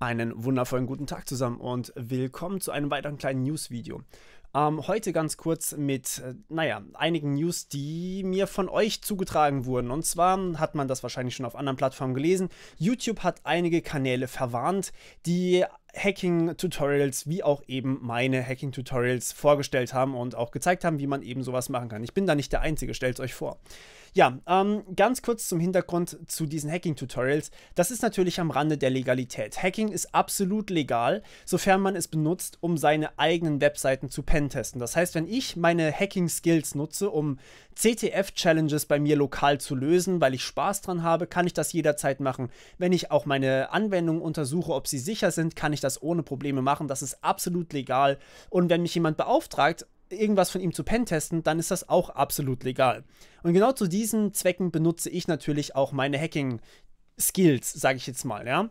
Einen wundervollen guten Tag zusammen und willkommen zu einem weiteren kleinen News-Video. Ähm, heute ganz kurz mit, äh, naja, einigen News, die mir von euch zugetragen wurden. Und zwar hat man das wahrscheinlich schon auf anderen Plattformen gelesen. YouTube hat einige Kanäle verwarnt, die Hacking-Tutorials wie auch eben meine Hacking-Tutorials vorgestellt haben und auch gezeigt haben, wie man eben sowas machen kann. Ich bin da nicht der Einzige, stellt euch vor. Ja, ähm, ganz kurz zum Hintergrund zu diesen Hacking-Tutorials. Das ist natürlich am Rande der Legalität. Hacking ist absolut legal, sofern man es benutzt, um seine eigenen Webseiten zu pentesten. Das heißt, wenn ich meine Hacking-Skills nutze, um CTF-Challenges bei mir lokal zu lösen, weil ich Spaß dran habe, kann ich das jederzeit machen. Wenn ich auch meine Anwendungen untersuche, ob sie sicher sind, kann ich das das ohne Probleme machen. Das ist absolut legal. Und wenn mich jemand beauftragt, irgendwas von ihm zu pentesten, dann ist das auch absolut legal. Und genau zu diesen Zwecken benutze ich natürlich auch meine Hacking-Skills, sage ich jetzt mal, ja.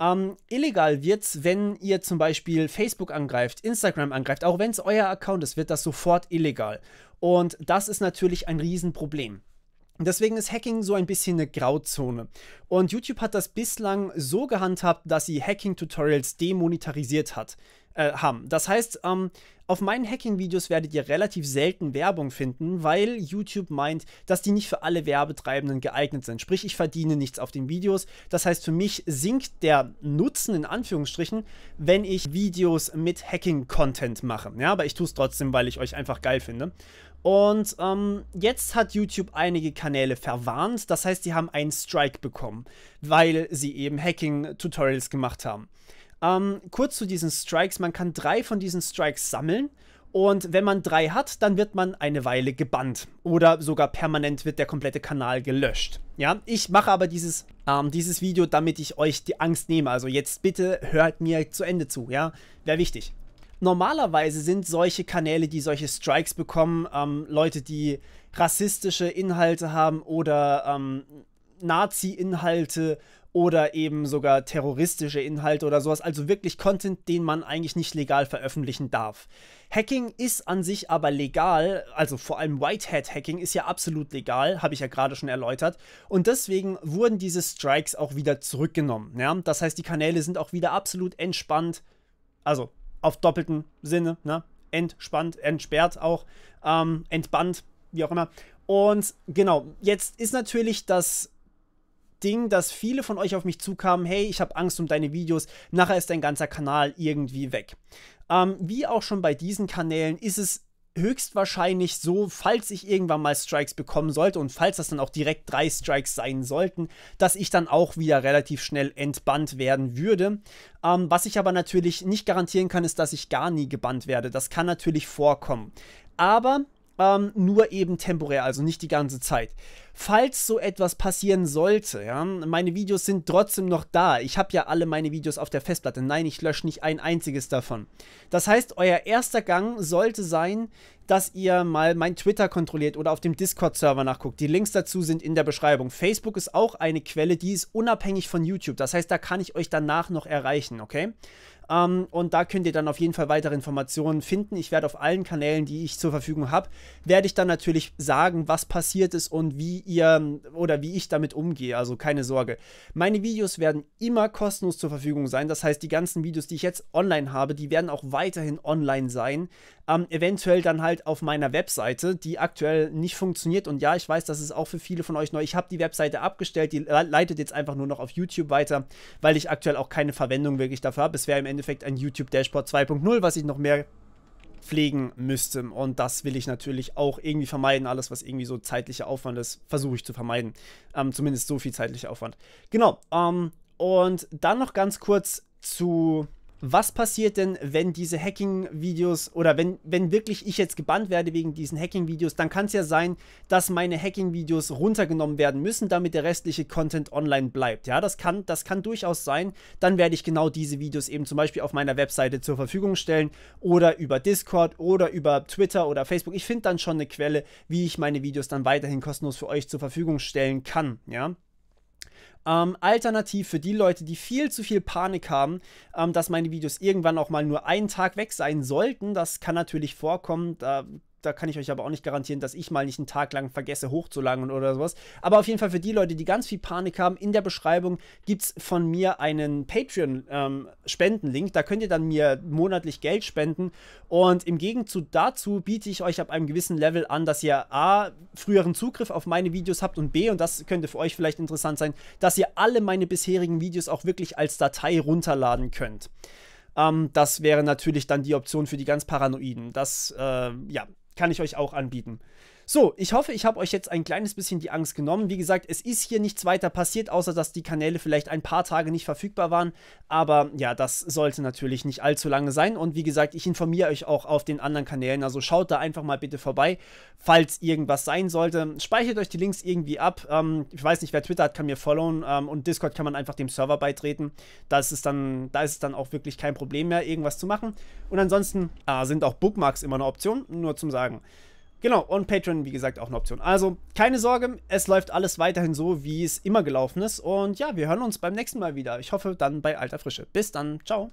Ähm, illegal wird's, wenn ihr zum Beispiel Facebook angreift, Instagram angreift, auch wenn es euer Account ist, wird das sofort illegal. Und das ist natürlich ein Riesenproblem. Deswegen ist Hacking so ein bisschen eine Grauzone. Und YouTube hat das bislang so gehandhabt, dass sie Hacking-Tutorials demonetarisiert hat äh, haben. Das heißt, ähm, auf meinen Hacking-Videos werdet ihr relativ selten Werbung finden, weil YouTube meint, dass die nicht für alle Werbetreibenden geeignet sind. Sprich, ich verdiene nichts auf den Videos. Das heißt, für mich sinkt der Nutzen in Anführungsstrichen, wenn ich Videos mit Hacking-Content mache. Ja, aber ich tue es trotzdem, weil ich euch einfach geil finde. Und ähm, jetzt hat YouTube einige Kanäle verwarnt. Das heißt, sie haben einen Strike bekommen, weil sie eben Hacking-Tutorials gemacht haben. Ähm, kurz zu diesen Strikes. Man kann drei von diesen Strikes sammeln. Und wenn man drei hat, dann wird man eine Weile gebannt. Oder sogar permanent wird der komplette Kanal gelöscht. Ja, ich mache aber dieses, ähm, dieses Video, damit ich euch die Angst nehme. Also jetzt bitte hört mir zu Ende zu, ja. Wäre wichtig. Normalerweise sind solche Kanäle, die solche Strikes bekommen, ähm, Leute, die rassistische Inhalte haben oder ähm, Nazi-Inhalte oder eben sogar terroristische Inhalte oder sowas, also wirklich Content, den man eigentlich nicht legal veröffentlichen darf. Hacking ist an sich aber legal, also vor allem whitehead hacking ist ja absolut legal, habe ich ja gerade schon erläutert, und deswegen wurden diese Strikes auch wieder zurückgenommen. Ja? Das heißt, die Kanäle sind auch wieder absolut entspannt, also auf doppelten Sinne, ne? entspannt, entsperrt auch, ähm, entbannt, wie auch immer. Und genau, jetzt ist natürlich das Ding, dass viele von euch auf mich zukamen, hey, ich habe Angst um deine Videos, nachher ist dein ganzer Kanal irgendwie weg. Ähm, wie auch schon bei diesen Kanälen ist es höchstwahrscheinlich so, falls ich irgendwann mal Strikes bekommen sollte und falls das dann auch direkt drei Strikes sein sollten, dass ich dann auch wieder relativ schnell entbannt werden würde. Ähm, was ich aber natürlich nicht garantieren kann, ist, dass ich gar nie gebannt werde. Das kann natürlich vorkommen. Aber ähm, nur eben temporär, also nicht die ganze Zeit. Falls so etwas passieren sollte, ja, meine Videos sind trotzdem noch da. Ich habe ja alle meine Videos auf der Festplatte. Nein, ich lösche nicht ein einziges davon. Das heißt, euer erster Gang sollte sein, dass ihr mal mein Twitter kontrolliert oder auf dem Discord-Server nachguckt. Die Links dazu sind in der Beschreibung. Facebook ist auch eine Quelle, die ist unabhängig von YouTube. Das heißt, da kann ich euch danach noch erreichen, okay? Ähm, und da könnt ihr dann auf jeden Fall weitere Informationen finden. Ich werde auf allen Kanälen, die ich zur Verfügung habe, werde ich dann natürlich sagen, was passiert ist und wie ihr ähm, oder wie ich damit umgehe. Also keine Sorge. Meine Videos werden immer kostenlos zur Verfügung sein. Das heißt, die ganzen Videos, die ich jetzt online habe, die werden auch weiterhin online sein. Ähm, eventuell dann halt auf meiner Webseite, die aktuell nicht funktioniert. Und ja, ich weiß, das ist auch für viele von euch neu. Ich habe die Webseite abgestellt, die leitet jetzt einfach nur noch auf YouTube weiter, weil ich aktuell auch keine Verwendung wirklich dafür habe. Es wäre im Endeffekt Endeffekt ein YouTube Dashboard 2.0, was ich noch mehr pflegen müsste. Und das will ich natürlich auch irgendwie vermeiden. Alles, was irgendwie so zeitlicher Aufwand ist, versuche ich zu vermeiden. Ähm, zumindest so viel zeitlicher Aufwand. Genau. Ähm, und dann noch ganz kurz zu was passiert denn, wenn diese Hacking-Videos oder wenn, wenn wirklich ich jetzt gebannt werde wegen diesen Hacking-Videos, dann kann es ja sein, dass meine Hacking-Videos runtergenommen werden müssen, damit der restliche Content online bleibt. Ja, das kann, das kann durchaus sein. Dann werde ich genau diese Videos eben zum Beispiel auf meiner Webseite zur Verfügung stellen oder über Discord oder über Twitter oder Facebook. Ich finde dann schon eine Quelle, wie ich meine Videos dann weiterhin kostenlos für euch zur Verfügung stellen kann. Ja. Ähm, alternativ für die Leute, die viel zu viel Panik haben, ähm, dass meine Videos irgendwann auch mal nur einen Tag weg sein sollten, das kann natürlich vorkommen, da da kann ich euch aber auch nicht garantieren, dass ich mal nicht einen Tag lang vergesse hochzulangen oder sowas. Aber auf jeden Fall für die Leute, die ganz viel Panik haben, in der Beschreibung gibt es von mir einen Patreon-Spendenlink. Ähm, da könnt ihr dann mir monatlich Geld spenden. Und im Gegenzug dazu biete ich euch ab einem gewissen Level an, dass ihr A, früheren Zugriff auf meine Videos habt und B, und das könnte für euch vielleicht interessant sein, dass ihr alle meine bisherigen Videos auch wirklich als Datei runterladen könnt. Ähm, das wäre natürlich dann die Option für die ganz Paranoiden. Das, äh, ja, kann ich euch auch anbieten. So, ich hoffe, ich habe euch jetzt ein kleines bisschen die Angst genommen. Wie gesagt, es ist hier nichts weiter passiert, außer dass die Kanäle vielleicht ein paar Tage nicht verfügbar waren. Aber ja, das sollte natürlich nicht allzu lange sein. Und wie gesagt, ich informiere euch auch auf den anderen Kanälen. Also schaut da einfach mal bitte vorbei, falls irgendwas sein sollte. Speichert euch die Links irgendwie ab. Ähm, ich weiß nicht, wer Twitter hat, kann mir followen. Ähm, und Discord kann man einfach dem Server beitreten. Da ist es dann, da ist es dann auch wirklich kein Problem mehr, irgendwas zu machen. Und ansonsten äh, sind auch Bookmarks immer eine Option, nur zum Sagen. Genau, und Patreon, wie gesagt, auch eine Option. Also, keine Sorge, es läuft alles weiterhin so, wie es immer gelaufen ist. Und ja, wir hören uns beim nächsten Mal wieder. Ich hoffe, dann bei alter Frische. Bis dann, ciao.